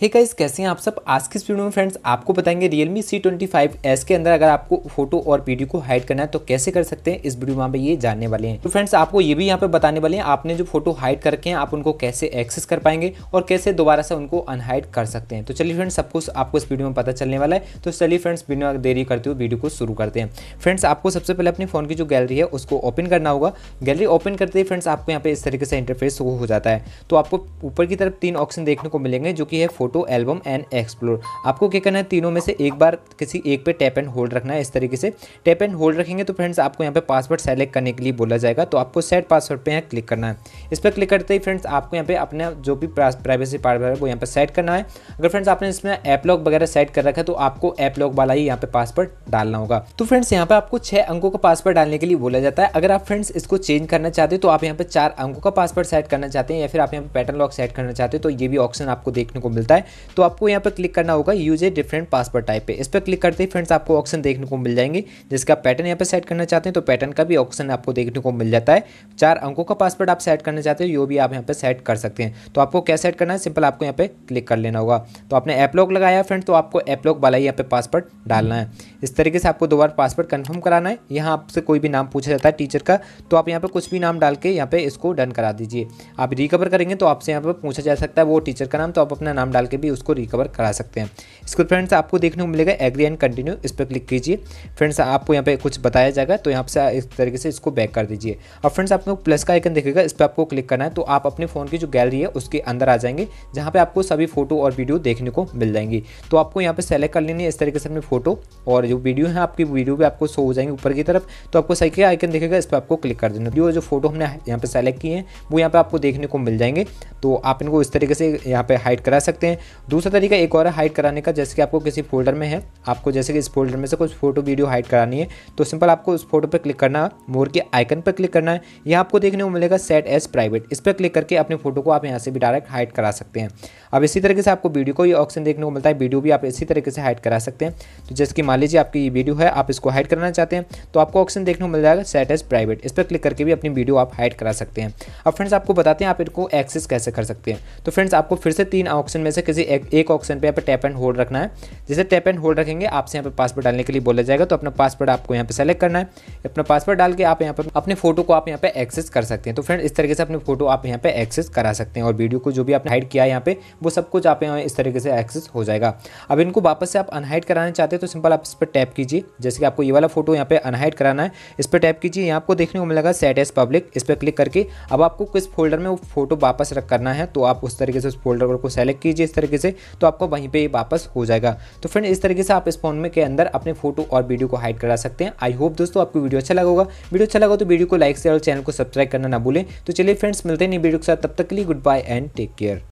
hey guys कैसे हैं आप सब आज की इस वीडियो में फ्रेंड्स आपको बताएंगे फाइव एस के अंदर अगर आपको फोटो और वीडियो को हाइड करना है तो कैसे कर सकते हैं इस वीडियो में ये जानने वाले हैं तो फ्रेंड्स आपको ये भी यहाँ पे बताने वाले हैं आपने जो फोटो हाइड करके हैं आप उनको कैसे एक्सेस कर पाएंगे और कैसे दोबारा से उनको अनहाइड कर सकते हैं तो चलिए फ्रेंड्स सब कुछ आपको इस वीडियो में पता चलने वाला है तो चलिए फ्रेंड्स बिना देरी करते हुए वीडियो को शुरू करते हैं फ्रेंड्स आपको सबसे पहले अपने फोन की जो गैलरी है उसको ओपन करना होगा गैलरी ओपन करते ही फ्रेंड्स आपको यहाँ पे इस तरीके से इंटरफेस हो जाता है तो आपको ऊपर की तरफ तीन ऑप्शन देखने को मिलेंगे जो कि है फोटो एल्बम एंड एक्सप्लोर आपको क्या करना है तीनों में से एक बार किसी एक पे टैप एंड होल्ड रखना है इस तरीके से टैप एंड होल्ड रखेंगे तो फ्रेंड्स आपको यहाँ पे पासवर्ड सेलेक्ट करने के लिए बोला जाएगा तो आपको सेट पासवर्ड पर यहाँ क्लिक करना है इस पर क्लिक करते ही फ्रेंड्स आपको यहाँ पे अपना जो भी प्राइवेसी पासवर्ड है वो यहाँ पर सेट करना है अगर फ्रेंड्स आपने इसमें ऐप लॉक वगैरह सेट कर रखा है तो आपको ऐप लॉक वाला ही यहाँ पे पासवर्ड डालना होगा तो फ्रेंड्स यहाँ पे आपको छः अंकों का पासवर्ड डालने के लिए बोला जाता है अगर आप फ्रेंड्स इसको चेंज करना चाहते हो तो आप यहाँ पे चार अंकों का पासवर्ड सेट करना चाहते हैं या फिर आप यहाँ पे पैटर्न लॉक सेट करना चाहते हैं तो ये भी ऑप्शन आपको देखने को मिलता है है तो आपको यहाँ पर क्लिक करना होगा use a different password type पे इस पर क्लिक करते ही फ्रेंड्स आपको ऑप्शन देखने को मिल जाएंगे जिसका पैटर्न यहाँ पर सेट करना चाहते हैं तो पैटर्न का भी ऑप्शन आपको देखने को मिल जाता है चार अंकों का पासवर्ड आप सेट करना चाहते हो यो भी आप यहाँ पर सेट कर सकते हैं तो आपको क्या सेट करना है सिंपल आपको यहाँ पर क्लिक कर लेना होगा तो आपने एपलॉक लगाया फ्रेंड तो आपको एपलॉक वाला ही यहाँ पर पासवर्ड डालना है इस तरीके से आपको दोबारा पासवर्ड कन्फर्म कराना है यहाँ आपसे कोई भी नाम पूछा जाता है टीचर का तो आप यहाँ पर कुछ भी नाम डाल के यहाँ पर इसको डन करा दीजिए आप रिकवर करेंगे तो आपसे यहाँ पर पूछा जा सकता है वो टीचर का नाम तो आप अपना नाम डाल के भी उसको रिकवर करा सकते हैं इसको फ्रेंड्स आपको देखने को मिलेगा एग्री एंड कंटिन्यू इस पर क्लिक कीजिए फ्रेंड्स आपको यहाँ पे कुछ बताया जाएगा तो यहाँ से इस तरीके से इसको बैक कर दीजिए और फ्रेंड्स आपको प्लस का आइकन देखेगा इस पर आपको क्लिक करना है तो आप अपने फ़ोन की जो गैलरी है उसके अंदर आ जाएंगे जहाँ पर आपको सभी फोटो और वीडियो देखने को मिल जाएंगी तो आपको यहाँ पर सेलेक्ट कर लेनी है इस तरीके से अपनी फोटो और जो वीडियो है आपकी वीडियो भी आपको शो हो जाएंगे ऊपर की तरफ तो आपको सही का आइकन देखेगा इस पर आपको क्लिक कर देना जो फोटो हमने यहाँ पर सेलेक्ट किए हैं वो यहाँ पर आपको देखने को मिल जाएंगे तो आप इनको इस तरीके से यहाँ पर हाइड करा सकते हैं दूसरा तरीका एक और है हाइड कराने का जैसे कि आपको किसी फोल्डर में है आपको जैसे कि इस फोल्डर में से कुछ फोटो वीडियो हाइड करानी है तो सिंपल आपको उस फोटो पर क्लिक करना मोर के आइकन पर क्लिक करना है यहाँ आपको देखने को मिलेगा सेट एज प्राइवेट इस पर क्लिक करके अपने फोटो को आप यहाँ से भी डायरेक्ट हाइड करा सकते हैं अब इसी तरीके से आपको वीडियो को ये ऑप्शन देखने को मिलता है वीडियो भी आप इसी तरीके से हाइड करा सकते हैं तो जैसे कि मान लीजिए आपकी ये वीडियो है आप इसको हाइड करना चाहते हैं तो आपको ऑप्शन देखने को मिल जाएगा सेट एज प्राइवेट इस पर क्लिक करके भी अपनी वीडियो आप हाइड करा सकते हैं अब फ्रेंड्स आपको बताते हैं आप इनको एक्सेस कैसे कर सकते हैं तो फ्रेंड्स आपको फिर से तीन ऑप्शन में से किसी एक, एक ऑप्शन पे यहाँ पे टैप एंड होल्ड रखना है जैसे टैप एंड होल्ड रखेंगे आपसे यहाँ पे पासवर्ड डालने के लिए बोला जाएगा तो अपना पासवर्ड आपको यहाँ पे सेलेक्ट करना है अपना पासवर्ड डाल के आप यहाँ पर अपने फोटो को आप यहाँ पे एक्सेस कर सकते हैं तो फ्रेंड इस तरीके से अपने फोटो आप यहाँ पे एक्सेस करा सकते हैं और वीडियो को जो भी आपने हाइड किया है यहाँ पे वो सब कुछ आप यहाँ इस तरीके से एक्सेस हो जाएगा अब इनको वापस से आप अनहाइड कराना चाहते हैं तो सिंपल आप इस पर टैप कीजिए जैसे कि आपको ये वाला फोटो यहाँ पे अनहाइड कराना है इस पर टैप कीजिए यहाँ आपको देखने को मिलेगा सेट एस पब्लिक इस पर क्लिक करके अब आपको किस फोल्डर में वो फोटो वापस रख करना है तो आप उस तरीके से उस फोल्डर को सेलेक्ट कीजिए तरीके से तो आपको वहीं पर वापस हो जाएगा तो फ्रेंड इस तरीके से आप इस फोन में के अंदर अपने फोटो और वीडियो को हाइड करा सकते हैं आई होप दोस्तों आपको वीडियो अच्छा लगा होगा वीडियो अच्छा लगा तो वीडियो को लाइक शेयर और चैनल को सब्सक्राइब करना ना भूलें तो चलिए फ्रेंड्स मिलते हैं नई वीडियो के साथ तब तक के लिए good bye and take care